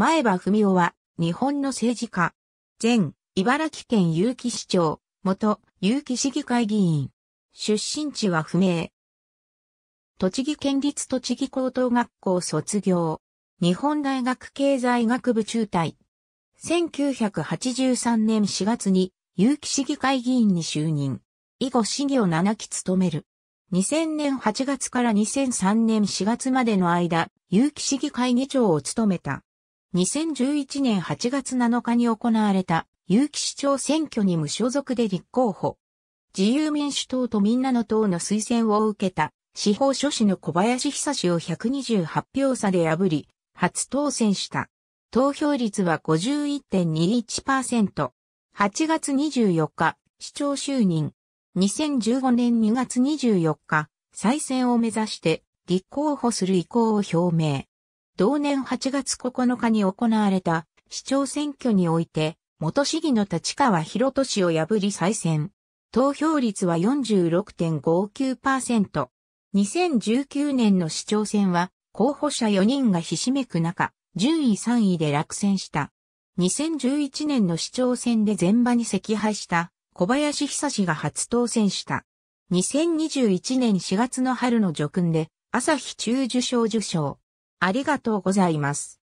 前場文夫は、日本の政治家。前、茨城県結城市長、元、結城市議会議員。出身地は不明。栃木県立栃木高等学校卒業。日本大学経済学部中退。1983年4月に、有機市議会議員に就任。以後市議を7期務める。2000年8月から2003年4月までの間、有機市議会議長を務めた。2011年8月7日に行われた有機市長選挙に無所属で立候補。自由民主党とみんなの党の推薦を受けた司法書士の小林久志を128票差で破り、初当選した。投票率は51.21%。8月24日、市長就任。2015年2月24日、再選を目指して立候補する意向を表明。同年8月9日に行われた市長選挙において、元市議の立川博俊氏を破り再選。投票率は46.59%。2019年の市長選は、候補者4人がひしめく中、順位3位で落選した。2011年の市長選で前場に赤敗した小林久志が初当選した。2021年4月の春の叙勲で朝日中受賞受賞。ありがとうございます。